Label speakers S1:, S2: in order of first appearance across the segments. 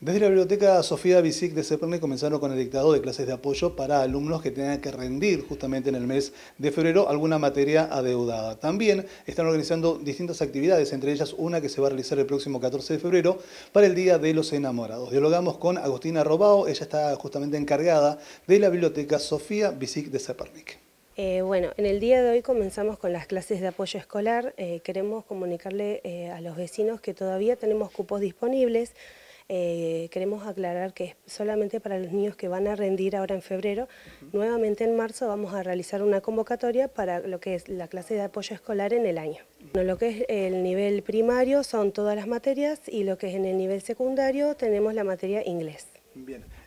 S1: Desde la biblioteca Sofía Visic de Cepernic comenzaron con el dictado de clases de apoyo para alumnos que tengan que rendir justamente en el mes de febrero alguna materia adeudada. También están organizando distintas actividades, entre ellas una que se va a realizar el próximo 14 de febrero para el Día de los Enamorados. Dialogamos con Agustina Robao, ella está justamente encargada de la biblioteca Sofía Visic de Cepernic.
S2: Eh, bueno, en el día de hoy comenzamos con las clases de apoyo escolar. Eh, queremos comunicarle eh, a los vecinos que todavía tenemos cupos disponibles. Eh, queremos aclarar que es solamente para los niños que van a rendir ahora en febrero. Nuevamente en marzo vamos a realizar una convocatoria para lo que es la clase de apoyo escolar en el año. lo que es el nivel primario son todas las materias y lo que es en el nivel secundario tenemos la materia inglés.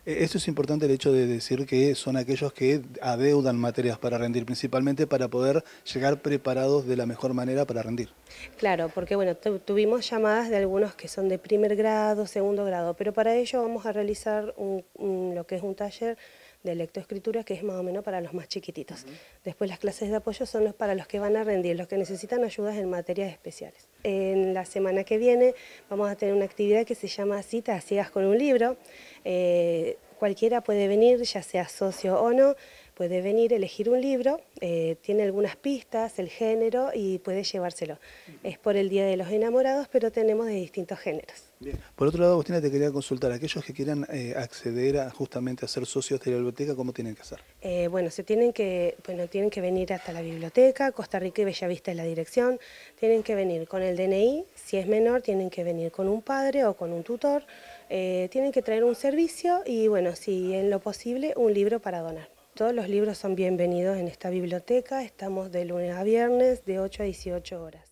S1: Eh, esto es importante el hecho de decir que son aquellos que adeudan materias para rendir, principalmente para poder llegar preparados de la mejor manera para rendir.
S2: Claro, porque bueno, tuvimos llamadas de algunos que son de primer grado, segundo grado, pero para ello vamos a realizar lo que es un taller de lectoescritura, que es más o menos para los más chiquititos. Después las clases de apoyo son los para los que van a rendir, los que necesitan ayudas en materias especiales. En la semana que viene vamos a tener una actividad que se llama Citas Ciegas con un libro. Eh, cualquiera puede venir, ya sea socio o no puede venir, elegir un libro, eh, tiene algunas pistas, el género y puede llevárselo. Es por el Día de los Enamorados, pero tenemos de distintos géneros.
S1: Por otro lado, Agustina, te quería consultar, aquellos que quieran eh, acceder a, justamente a ser socios de la biblioteca, ¿cómo tienen que hacer?
S2: Eh, bueno, se tienen que, bueno, tienen que venir hasta la biblioteca, Costa Rica y Bellavista es la dirección, tienen que venir con el DNI, si es menor tienen que venir con un padre o con un tutor, tienen que traer un servicio y bueno, si en lo posible, un libro para donar. Todos los libros son bienvenidos en esta biblioteca. Estamos de lunes a viernes de 8 a 18 horas.